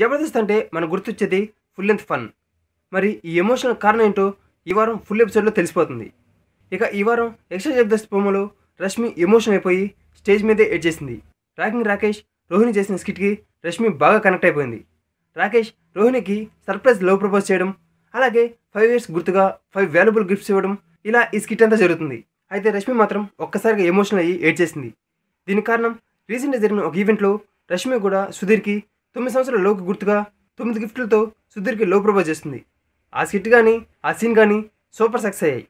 జబర్దస్త్ అంటే మనకు గుర్తొచ్చేది ఫుల్ లెంత్ ఫన్ మరి ఈ ఎమోషనల్ కారణం ఏంటో ఈ వారం ఫుల్ ఎపిసోడ్లో తెలిసిపోతుంది ఇక ఈ వారం ఎక్స్ట్రా జబర్దస్త్ ప్రోమోలో రష్మి ఎమోషన్ అయిపోయి స్టేజ్ మీదే ఎడ్ చేసింది రాకింగ్ రాకేష్ రోహిణి చేసిన స్కిట్కి రష్మి బాగా కనెక్ట్ అయిపోయింది రాకేష్ రోహిణికి సర్ప్రైజ్ లవ్ ప్రపోజ్ చేయడం అలాగే ఫైవ్ ఇయర్స్ గుర్తుగా ఫైవ్ వాల్యుబుల్ గిఫ్ట్స్ ఇవ్వడం ఇలా ఈ స్కిట్ అంతా జరుగుతుంది అయితే రష్మి మాత్రం ఒక్కసారిగా ఎమోషనల్ అయ్యి ఏడ్ చేసింది దీని కారణం రీసెంట్గా జరిగిన ఒక ఈవెంట్లో రష్మి కూడా సుధీర్కి తొమ్మిది సంవత్సరాల లోకి గుర్తుగా తొమ్మిది గిఫ్ట్లతో సుధీర్కి లో ప్రపోజ్ చేస్తుంది ఆ స్కిట్ కానీ ఆ సీన్ కానీ సూపర్ సక్సెస్ అయ్యాయి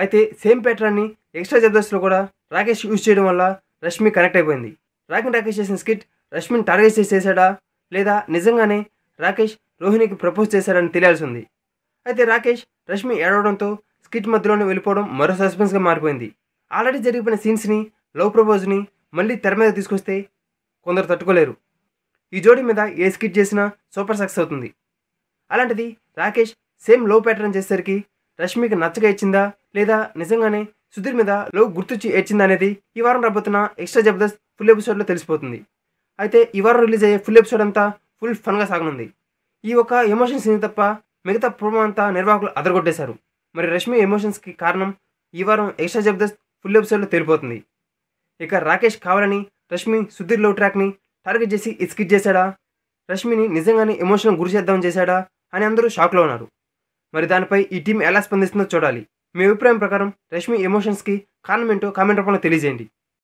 అయితే సేమ్ ప్యాటర్న్ని ఎక్స్ట్రా జబర్దస్త్లో కూడా రాకేష్ యూజ్ చేయడం వల్ల రష్మి కనెక్ట్ అయిపోయింది రాకిన్ రాకేష్ చేసిన స్కిట్ రష్మిని టార్గెట్ చేసి చేశాడా లేదా నిజంగానే రాకేష్ రోహిణికి ప్రపోజ్ చేశాడని తెలియాల్సి ఉంది అయితే రాకేష్ రష్మి ఏడవడంతో స్కిట్ మధ్యలోనే వెళ్ళిపోవడం మరో సస్పెన్స్గా మారిపోయింది ఆల్రెడీ జరిగిపోయిన సీన్స్ని లవ్ ప్రపోజ్ని మళ్ళీ తెర మీద తీసుకొస్తే కొందరు తట్టుకోలేరు ఈ జోడి మీద ఏ స్కిట్ చేసినా సూపర్ సక్సెస్ అవుతుంది అలాంటిది రాకేష్ సేమ్ లో ప్యాటర్న్ చేసేసరికి రష్మికి నచ్చగా ఇచ్చిందా లేదా నిజంగానే సుధీర్ మీద లో గుర్తుచ్చి ఏడ్చిందా అనేది ఈ వారం రాబోతున్న ఎక్స్ట్రా జబర్దస్త్ ఫుల్ ఎపిసోడ్లో తెలిసిపోతుంది అయితే ఈ వారం రిలీజ్ అయ్యే ఫుల్ ఎపిసోడ్ అంతా ఫుల్ ఫన్గా సాగనుంది ఈ ఒక ఎమోషన్ సీన్ తప్ప మిగతా ప్రోమో అంతా నిర్వాహకులు అదరగొట్టేశారు మరి రష్మి ఎమోషన్స్కి కారణం ఈ వారం ఎక్స్ట్రా జబర్దస్త్ ఫుల్ ఎపిసోడ్లో తేలిపోతుంది ఇక రాకేష్ కావాలని రష్మి సుధీర్ లో ట్రాక్ని టార్గెట్ చేసి ఎస్కిట్ చేశాడా రష్మిని నిజంగానే ఎమోషనల్ గురి చేద్దాం చేశాడా అని అందరూ షాక్లో ఉన్నారు మరి దానిపై ఈ టీం ఎలా స్పందిస్తుందో చూడాలి మీ అభిప్రాయం ప్రకారం రష్మి ఎమోషన్స్కి కారణం ఏంటో కామెంట్ రూపంలో తెలియజేయండి